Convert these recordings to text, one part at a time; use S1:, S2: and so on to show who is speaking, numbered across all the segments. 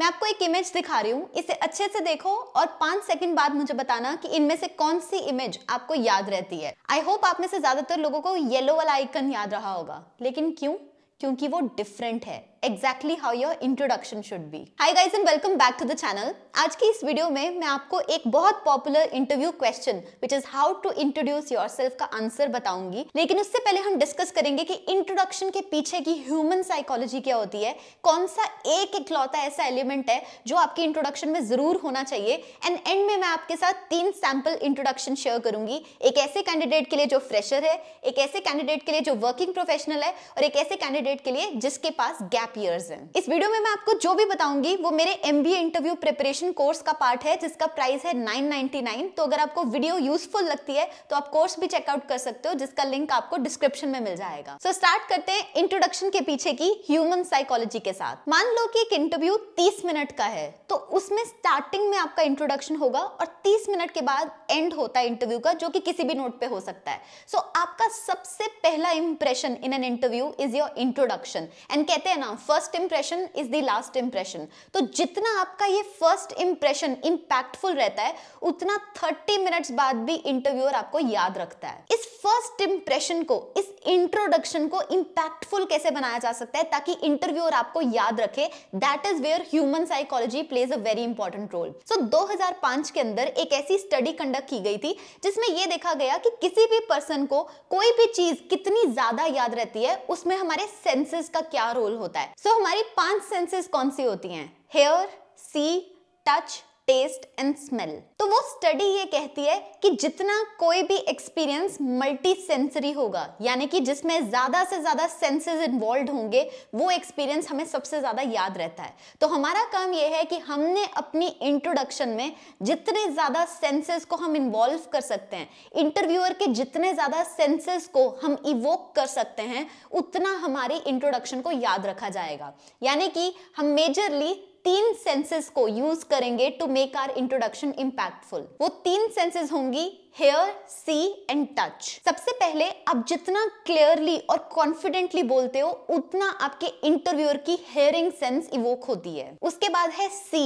S1: मैं आपको एक इमेज दिखा रही हूँ इसे अच्छे से देखो और पांच सेकंड बाद मुझे बताना कि इनमें से कौन सी इमेज आपको याद रहती है आई होप आप में से ज्यादातर लोगों को येलो वाला आइकन याद रहा होगा लेकिन क्यों क्योंकि वो डिफरेंट है exactly how your introduction should be. Hi guys and welcome back to the channel. आज की इस वीडियो में मैं आपको एक बहुत popular interview question which is how to introduce yourself का आंसर बताऊंगी लेकिन उससे पहले हम डिस्कस करेंगे कि इंट्रोडक्शन के पीछे की ह्यूमन साइकोलॉजी क्या होती है कौन सा एक इकलौता ऐसा एलिमेंट है जो आपकी इंट्रोडक्शन में जरूर होना चाहिए एंड एंड में मैं आपके साथ तीन सैम्पल इंट्रोडक्शन शेयर करूंगी एक ऐसे कैंडिडेट के लिए जो फ्रेशर है एक ऐसे कैंडिडेट के लिए जो वर्किंग प्रोफेशनल है और एक ऐसे कैंडिडेट के लिए जिसके पास गैप गैप ईयर्स हैं इस वीडियो में मैं आपको जो भी बताऊंगी वो मेरे एमबीए इंटरव्यू प्रिपरेशन कोर्स का पार्ट है जिसका प्राइस है 999 तो अगर आपको वीडियो यूजफुल लगती है तो आप कोर्स भी चेकआउट कर सकते हो जिसका लिंक आपको डिस्क्रिप्शन में मिल जाएगा सो so, स्टार्ट करते हैं इंट्रोडक्शन के पीछे की ह्यूमन साइकोलॉजी के साथ मान लो कि एक इंटरव्यू तीस मिनट का है तो उसमें स्टार्टिंग में आपका इंट्रोडक्शन होगा और तीस मिनट के बाद एंड होता है इंटरव्यू का जो कि किसी भी नोट पे हो सकता है सो so, आपका सबसे पहला impression in an interview is your introduction and कहते हैं ना first impression is the last impression तो जितना आपका ये फर्स्ट इंप्रेशन इंपैक्टफुल रहता है उतना 30 मिनट्स बाद भी इंटरव्यूअर आपको याद रखता है इस फर्स्ट इंप्रेशन को इस इंट्रोडक्शन को इंपैक्टफुल कैसे बनाया जा सकता है ताकि इंटरव्यूअर आपको याद रखे that is where human psychology plays a very important role so 2005 के अंदर एक ऐसी स्टडी कंडक्ट की गई थी जिसमें यह देखा गया कि किसी भी पर्सन को कोई भी चीज कितनी ज्यादा याद रहती है उसमें हमारे सेंसेस का क्या रोल होता है सो so, हमारी पांच सेंसेस कौन सी होती हैं hear see touch taste and smell तो वो स्टडी ये कहती है कि जितना कोई भी एक्सपीरियंस मल्टी सेंसरी होगा यानी कि जिसमें ज्यादा से ज्यादा सेंसेस इन्वॉल्व होंगे वो एक्सपीरियंस हमें सबसे ज्यादा याद रहता है तो हमारा काम ये है कि हमने अपनी इंट्रोडक्शन में जितने ज्यादा सेंसेस को हम इन्वॉल्व कर सकते हैं इंटरव्यूअर के जितने ज्यादा सेंसेस को हम इवोक कर सकते हैं उतना हमारी इंट्रोडक्शन को याद रखा जाएगा यानी कि हम मेजरली तीन सेंसेस को यूज करेंगे to make our introduction impactful वो तीन सेंसेस होंगी हेयर सी एंड टच सबसे पहले आप जितना क्लियरली और कॉन्फिडेंटली बोलते हो उतना आपके इंटरव्यूअर की हेयरिंग सेंस इवोक होती है उसके बाद है सी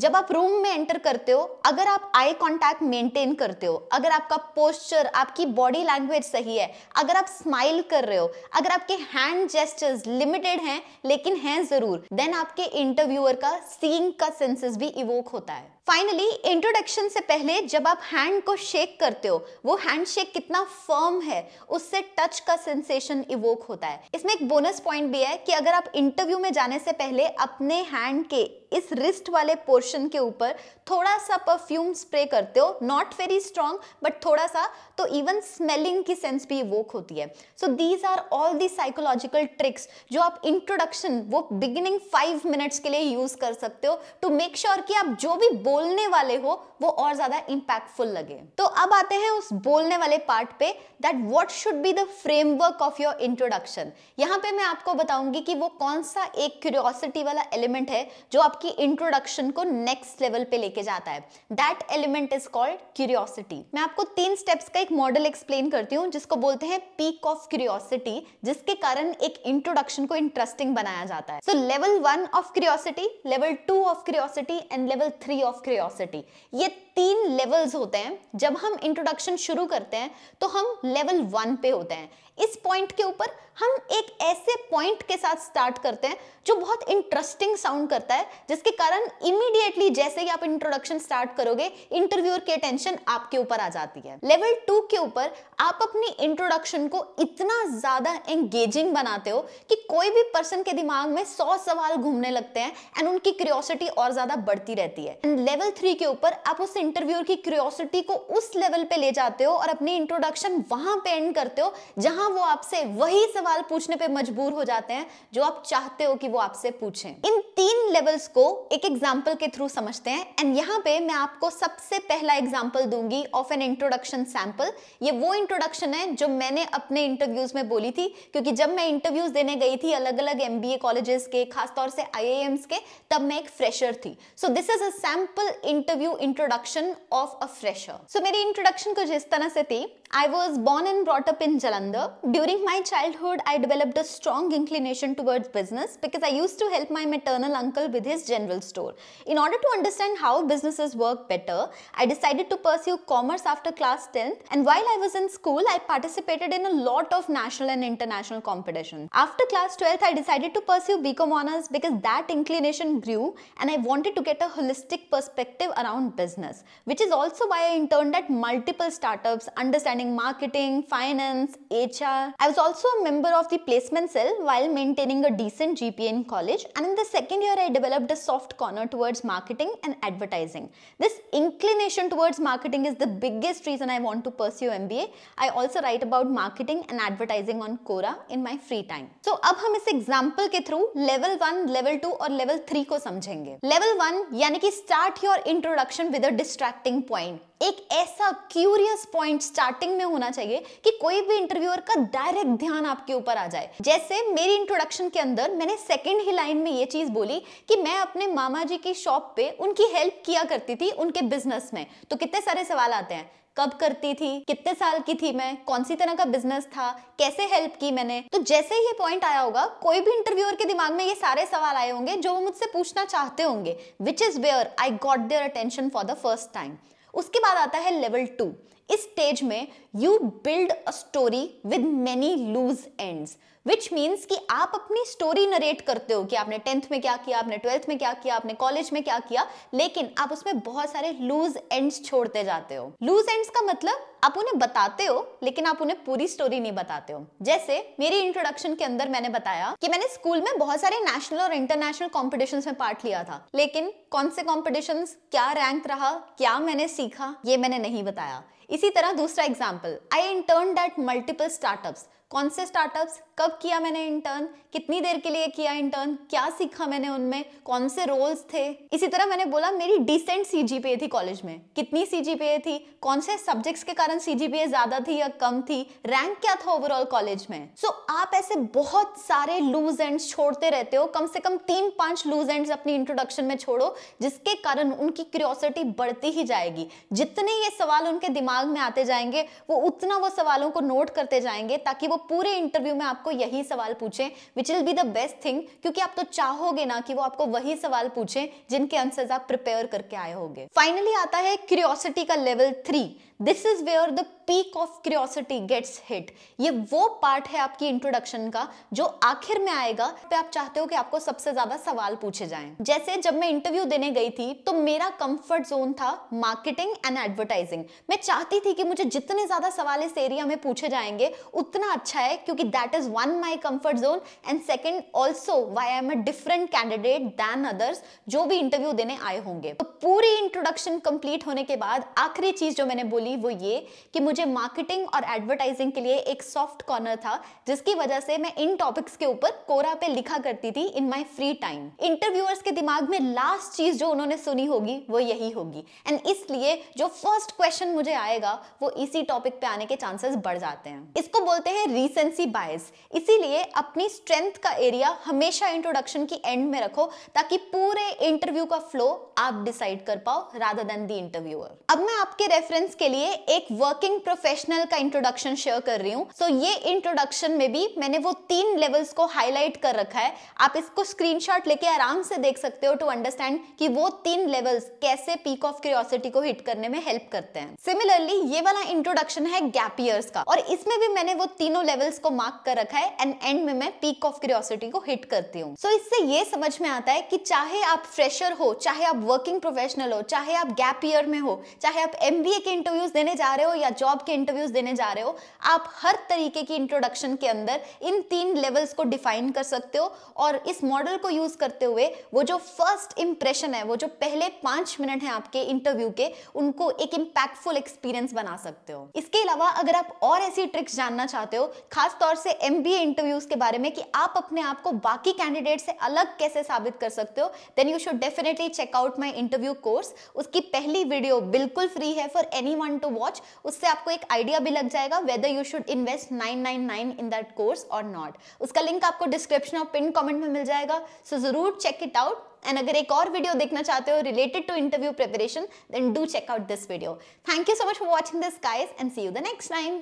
S1: जब आप रूम में एंटर करते हो अगर आप आई कांटेक्ट मेंटेन करते हो अगर आपका पोस्चर आपकी बॉडी लैंग्वेज सही है अगर आप स्माइल कर रहे हो अगर आपके हैंड जेस्टर्स लिमिटेड हैं लेकिन हैं जरूर देन आपके इंटरव्यूअर का सीइंग का सेंसेस भी इवोक होता है फाइनली इंट्रोडक्शन से पहले जब आप हैंड को शेक करते हो वो हैंड शेक कितना फर्म है उससे टच का सेंसेशन इवोक होता है इसमें एक बोनस पॉइंट भी है कि अगर आप इंटरव्यू में जाने से पहले अपने हैंड के इस रिस्ट वाले पोर्शन के ऊपर थोड़ा सा परफ्यूम स्प्रे करते हो नॉट वेरी स्ट्रॉन्ग बट थोड़ा सा तो इवन स्मेलिंग की सेंस भी वोक होती है so these are all the psychological tricks जो आप इंट्रोडक्शन वो बिगिनिंग फाइव मिनट्स के लिए यूज कर सकते हो टू मेक श्योर कि आप जो भी बोलने वाले हो वो और ज्यादा इंपैक्टफुल लगे तो अब आते हैं उस बोलने वाले पार्ट पे that what should be the framework of your introduction यहाँ पे मैं आपको बताऊंगी कि वो कौन सा एक क्यूरियोसिटी वाला एलिमेंट है जो आप आपकी इंट्रोडक्शन को नेक्स्ट लेवल पे लेके जाता है that element is called curiosity मैं आपको तीन स्टेप्स का एक मॉडल एक्सप्लेन करती हूँ जिसको बोलते हैं पीक ऑफ क्यूरियोसिटी जिसके कारण एक इंट्रोडक्शन को इंटरेस्टिंग बनाया जाता है so level one of curiosity level two of curiosity and level three of curiosity ये तीन लेवल्स होते हैं जब हम इंट्रोडक्शन शुरू करते हैं तो हम लेवल वन पे होते हैं इस पॉइंट के ऊपर हम एक ऐसे पॉइंट के साथ स्टार्ट करते हैं जो बहुत इंटरेस्टिंग साउंड करता है जिसके कारण इमीडिएटली जैसे ही आप इंट्रोडक्शन स्टार्ट करोगे इंटरव्यूअर की अटेंशन आपके ऊपर आ जाती है लेवल टू के ऊपर आप अपनी इंट्रोडक्शन को इतना ज्यादा एंगेजिंग बनाते हो कि कोई भी पर्सन के दिमाग में सौ सवाल घूमने लगते हैं एंड उनकी क्रियोसिटी और ज्यादा बढ़ती रहती है एंड लेवल थ्री के ऊपर आप उस इंटरव्यूअर की क्रियोसिटी को उस लेवल पे ले जाते हो और अपनी इंट्रोडक्शन वहां पे एंड करते हो जहां वहां वो आपसे वही सवाल पूछने पे मजबूर हो जाते हैं जो आप चाहते हो कि वो आपसे पूछें इन तीन लेवल्स को एक एग्जाम्पल के थ्रू समझते हैं एंड यहां पे मैं आपको सबसे पहला एग्जाम्पल दूंगी ऑफ एन इंट्रोडक्शन सैंपल ये वो इंट्रोडक्शन है जो मैंने अपने इंटरव्यूज में बोली थी क्योंकि जब मैं इंटरव्यूज देने गई थी अलग अलग एम बी कॉलेजेस के खासतौर से आई के तब मैं एक फ्रेशर थी so this is a sample interview introduction of a fresher so मेरी इंट्रोडक्शन कुछ इस तरह से थी I was born and brought up in Jalandhar during my childhood, I developed a strong inclination towards business because I used to help my maternal uncle with his general store. In order to understand how businesses work better, I decided to pursue commerce after class 10th and while I was in school, I participated in a lot of national and international competitions. After class 12th, I decided to pursue BCom honors because that inclination grew and I wanted to get a holistic perspective around business, which is also why I interned at multiple startups understanding marketing, finance, HR, India. I was also a member of the placement cell while maintaining a decent GPA in college and in the second year I developed a soft corner towards marketing and advertising. This inclination towards marketing is the biggest reason I want to pursue MBA. I also write about marketing and advertising on Quora in my free time. So अब हम इस example के through level one level two और level three को समझेंगे level one यानी कि start your introduction with a distracting point एक ऐसा क्यूरियस पॉइंट स्टार्टिंग में होना चाहिए कि कोई भी इंटरव्यूअर का डायरेक्ट ध्यान आपके ऊपर आ जाए जैसे मेरी इंट्रोडक्शन के अंदर मैंने सेकंड ही लाइन में ये चीज बोली कि मैं अपने मामा जी की शॉप पे उनकी हेल्प किया करती थी उनके बिजनेस में तो कितने सारे सवाल आते हैं कब करती थी कितने साल की थी मैं कौन सी तरह का बिजनेस था कैसे हेल्प की मैंने तो जैसे ये पॉइंट आया होगा कोई भी इंटरव्यूअर के दिमाग में ये सारे सवाल आए होंगे जो वो मुझसे पूछना चाहते होंगे which is where I got their attention for the first time उसके बाद आता है लेवल टू इस स्टेज में you build a story with many loose ends which means कि आप अपनी स्टोरी नरेट करते हो कि आपने टेंथ में क्या किया आपने ट्वेल्थ में क्या किया आपने कॉलेज में क्या किया लेकिन आप उसमें बहुत सारे लूज एंड्स छोड़ते जाते हो लूज एंड्स का मतलब आप उन्हें बताते हो लेकिन आप उन्हें पूरी स्टोरी नहीं बताते हो जैसे मेरी इंट्रोडक्शन के अंदर मैंने बताया कि मैंने स्कूल में बहुत सारे नेशनल और इंटरनेशनल कॉम्पिटिशन में पार्ट लिया था लेकिन कौन से कॉम्पिटिशन क्या रैंक रहा क्या मैंने सीखा ये मैंने नहीं बताया इसी तरह दूसरा example I interned at multiple startups कौन से स्टार्टअप्स कब किया मैंने इंटर्न कितनी देर के लिए किया इंटर्न क्या सीखा मैंने उनमें कौन से रोल्स थे इसी तरह मैंने बोला मेरी डिसेंट सीजीपीए थी कॉलेज में कितनी ए थी कौन से सब्जेक्ट्स के कारण ए ज्यादा थी या कम थी रैंक क्या था ओवरऑल कॉलेज में सो so, आप ऐसे बहुत सारे लूज एंड्स छोड़ते रहते हो कम से कम तीन पांच लूज एंड्स अपनी इंट्रोडक्शन में छोड़ो जिसके कारण उनकी क्यूरियोसिटी बढ़ती ही जाएगी जितने ये सवाल उनके दिमाग में आते जाएंगे वो उतना वो सवालों को नोट करते जाएंगे ताकि वो पूरे इंटरव्यू में आपको यही सवाल पूछे which will be the best thing क्योंकि आप तो चाहोगे ना कि वो आपको वही सवाल पूछे जिनके आंसर आप प्रिपेयर करके आए होंगे फाइनली आता है क्यूरियोसिटी का level three this is where the peak of curiosity gets hit ये वो पार्ट है आपकी इंट्रोडक्शन का जो आखिर में आएगा पे आप चाहते हो कि आपको सबसे ज्यादा सवाल पूछे जाएं जैसे जब मैं इंटरव्यू देने गई थी तो मेरा कंफर्ट जोन था मार्केटिंग एंड एडवर्टाइजिंग मैं चाहती थी कि मुझे जितने ज्यादा सवाल इस एरिया में पूछे जाएंगे उतना अच्छा है क्योंकि that is one my comfort zone and second also why I am a different candidate than others जो भी इंटरव्यू देने आए होंगे तो पूरी इंट्रोडक्शन कंप्लीट होने के बाद आखिरी चीज जो मैंने बोली बोली वो ये कि मुझे मार्केटिंग और एडवर्टाइजिंग के लिए एक सॉफ्ट कॉर्नर था जिसकी वजह से मैं इन टॉपिक्स के ऊपर कोरा पे लिखा करती थी in my free time interviewers के दिमाग में लास्ट चीज जो उन्होंने सुनी होगी वो यही होगी एंड इसलिए जो फर्स्ट क्वेश्चन मुझे आएगा वो इसी टॉपिक पे आने के चांसेस बढ़ जाते हैं इसको बोलते हैं रिसेंसी बायस इसीलिए अपनी स्ट्रेंथ का एरिया हमेशा इंट्रोडक्शन की एंड में रखो ताकि पूरे इंटरव्यू का फ्लो आप डिसाइड कर पाओ राधर देन दी इंटरव्यूअर अब मैं आपके रेफरेंस के लिए लिए एक वर्किंग प्रोफेशनल का इंट्रोडक्शन शेयर कर रही हूँ सो so, ये इंट्रोडक्शन में भी मैंने वो तीन लेवल्स को हाईलाइट कर रखा है आप इसको स्क्रीनशॉट लेके आराम से देख सकते हो टू अंडरस्टैंड कि वो तीन लेवल्स कैसे पीक ऑफ क्यूरियोसिटी को हिट करने में हेल्प करते हैं सिमिलरली ये वाला इंट्रोडक्शन है गैप ईयर्स का और इसमें भी मैंने वो तीनों लेवल्स को मार्क कर रखा है एंड एंड में मैं पीक ऑफ क्यूरियोसिटी को हिट करती हूँ सो so, इससे ये समझ में आता है कि चाहे आप फ्रेशर हो चाहे आप वर्किंग प्रोफेशनल हो चाहे आप गैप ईयर में हो चाहे आप एमबीए के इंटरव्यू इंटरव्यूज देने जा रहे हो या जॉब के इंटरव्यूज देने जा रहे हो आप हर तरीके की इंट्रोडक्शन के अंदर इन तीन लेवल्स को डिफाइन कर सकते हो और इस मॉडल को यूज करते हुए वो जो फर्स्ट इंप्रेशन है वो जो पहले पांच मिनट है आपके इंटरव्यू के उनको एक इम्पैक्टफुल एक्सपीरियंस बना सकते हो इसके अलावा अगर आप और ऐसी ट्रिक्स जानना चाहते हो खासतौर से एम इंटरव्यूज के बारे में कि आप अपने आप को बाकी कैंडिडेट से अलग कैसे साबित कर सकते हो then you should definitely check out my interview course उसकी पहली वीडियो बिल्कुल फ्री है for anyone want to watch उससे आपको एक आइडिया भी लग जाएगा whether you should invest nine nine nine in that course और नॉट उसका लिंक आपको डिस्क्रिप्शन और पिन कॉमेंट में मिल जाएगा सो so, जरूर चेक इट आउट एंड अगर एक और वीडियो देखना चाहते हो related to interview preparation then do check out this video thank you so much for watching this guys and see you the next time